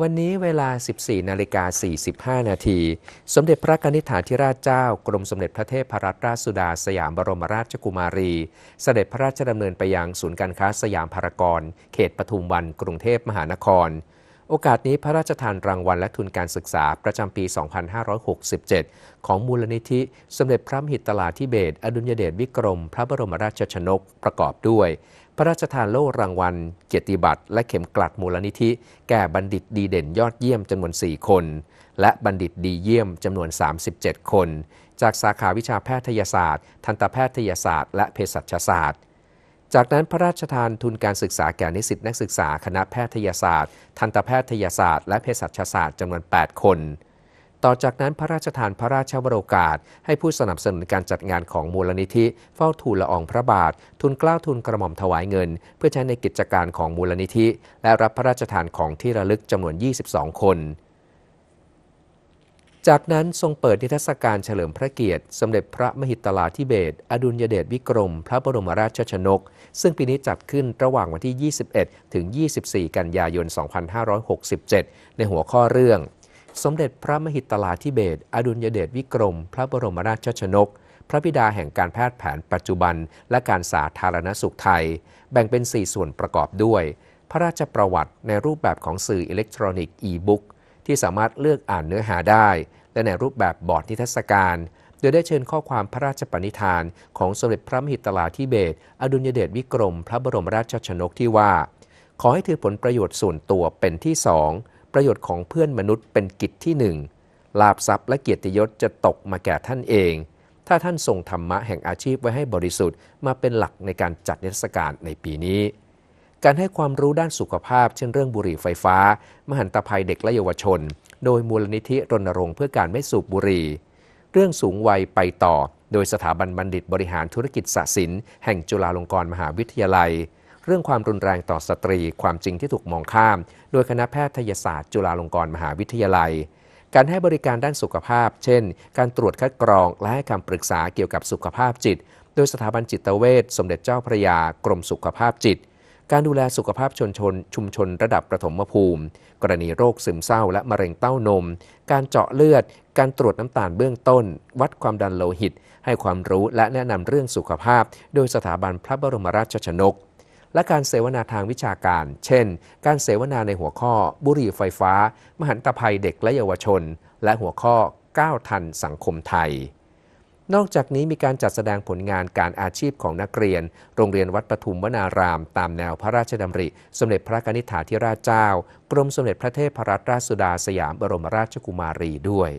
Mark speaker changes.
Speaker 1: วันนี้เวลา 14 นาฬิกา 45 นาที สมเด็จพระนิธิฐาธิราชเจ้า กรมสมเด็จพระเทพรัตนราชสุดาสยามบรมราชกุมารี เสด็จพระราชดำเนินไปยังศูนย์การค้าสยามพารากอนเขตปทุมวันกรุงเทพมหานครโอกาสนี้พระราชทานรางวัลและทุนการศึกษาประจำปี 2567 ของมูลนิธิสมเด็จพระมหิตลาธิเบศอดุญเดชวิกรม พระบรมราชชนกประกอบด้วย พระราชทานโล่รางวัล เกียรติบัตร และเข็มกลัดมูลนิธิ แก่บัณฑิตดีเด่นยอดเยี่ยมจำนวน 4 คน และบัณฑิตดีเยี่ยมจำนวน 37 คน จากสาขาวิชาแพทยศาสตร์ ทันตแพทยศาสตร์และเภสัชศาสตร์จากนั้นพระราชทานทุนการศึกษา แก่นิสิตนักศึกษาคณะแพทยศาสตร์ ทันตแพทยศาสตร์และเภสัชศาสตร์จำนวน 8 คน ต่อจากนั้นพระราชทานพระราชวโรกาสให้ผู้สนับสนุนการจัดงานของมูลนิธิเฝ้าทูลละอองพระบาท ทุนกล้าวทุนกระหม่อมถวายเงิน เพื่อใช้ในกิจการของมูลนิธิ และรับพระราชทานของที่ระลึกจำนวน 22 คนจากนั้นทรงเปิดนิทรรศการเฉลิมพระเกียรติสมเด็จพระมหิตลาธิเบศอดุลยเดชวิกรม พระบรมราชชนก ซึ่งปีนี้จัดขึ้นระหว่างวันที่ 21ถึง24 กันยายน 2567 ในหัวข้อเรื่อง สมเด็จพระมหิตลาธิเบศอดุลยเดชวิกรม พระบรมราชชนก พระบิดาแห่งการแพทย์แผนปัจจุบัน และการสาธารณสุขไทย แบ่งเป็น 4 ส่วนประกอบด้วย พระราชประวัติในรูปแบบของสื่ออิเล็กทรอนิกส์อีบุ๊กที่สามารถเลือกอ่านเนื้อหาได้ และในรูปแบบบอร์ดนิทรรศการ โดยได้เชิญข้อความพระราชปณิธาน ของสมเด็จพระมหิตลาธิเบศอดุลยเดชวิกรมพระบรมราชชนกที่ว่า ขอให้ถือผลประโยชน์ส่วนตัวเป็นที่สองประโยชน์ของเพื่อนมนุษย์เป็นกิจที่หนึ่งลาบทรัพย์และเกียรติยศจะตกมาแก่ท่านเอง ถ้าท่านทรงธรรมะแห่งอาชีพไว้ให้บริสุทธิ์มาเป็นหลักในการจัดนิทรรศการในปีนี้การให้ความรู้ด้านสุขภาพ เช่นเรื่องบุหรี่ไฟฟ้า มหันตภัยเด็กและเยาวชน โดยมูลนิธิรณรงค์เพื่อการไม่สูบบุหรี่ เรื่องสูงวัยไปต่อโดยสถาบันบัณฑิต บริหารธุรกิจสศิสินแห่งจุฬาลงกรณ์มหาวิทยาลัย เรื่องความรุนแรงต่อสตรี ความจริงที่ถูกมองข้าม โดยคณะแพทยศาสตร์จุฬาลงกรณ์มหาวิทยาลัย การให้บริการด้านสุขภาพ เช่น การตรวจคัดกรองและให้คำปรึกษาเกี่ยวกับสุขภาพจิต โดยสถาบันจิตเวช สมเด็จเจ้าพระยากรมสุขภาพจิตการดูแลสุขภาพชนชน ชุมชนระดับประถมภูมิ กรณีโรคซึมเศร้าและมะเร็งเต้านม การเจาะเลือด การตรวจน้ำตาลเบื้องต้น วัดความดันโลหิต ให้ความรู้และแนะนำเรื่องสุขภาพ โดยสถาบันพระบรมราชชนก และการเสวนาทางวิชาการ เช่น การเสวนาในหัวข้อบุหรี่ไฟฟ้า มหันตภัยเด็กและเยาวชน และหัวข้อก้าวทันสังคมไทยนอกจากนี้มีการจัดแสดงผลงานการอาชีพของนักเรียน โรงเรียนวัดปทุมวนารามตามแนวพระราชดำริ สมเด็จพระกนิษฐาธิราชเจ้า กรมสมเด็จพระเทพรัตนราชสุดาสยามบรมราชกุมารีด้วย